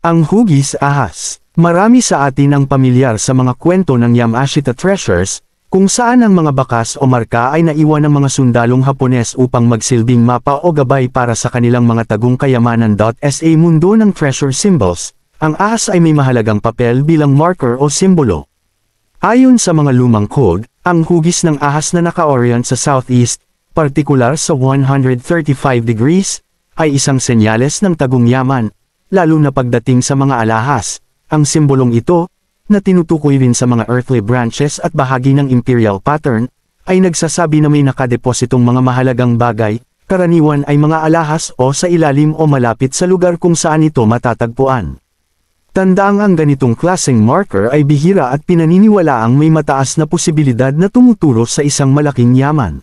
Ang Hugis Ahas Marami sa atin ang pamilyar sa mga kwento ng Yamashita Treasures, kung saan ang mga bakas o marka ay naiwan ng mga sundalong Hapones upang magsilbing mapa o gabay para sa kanilang mga tagong kayamanan. Sa mundo ng treasure symbols, ang ahas ay may mahalagang papel bilang marker o simbolo. Ayon sa mga lumang code, ang hugis ng ahas na naka-orient sa southeast, partikular sa 135 degrees, ay isang senyales ng tagong yaman lalo na pagdating sa mga alahas. Ang simbolong ito, na tinutukoy rin sa mga earthly branches at bahagi ng imperial pattern, ay nagsasabi na may nakadepositong mga mahalagang bagay, karaniwan ay mga alahas o sa ilalim o malapit sa lugar kung saan ito matatagpuan. Tandaang ang ganitong klaseng marker ay bihira at pinaniniwalaang may mataas na posibilidad na tumuturo sa isang malaking yaman.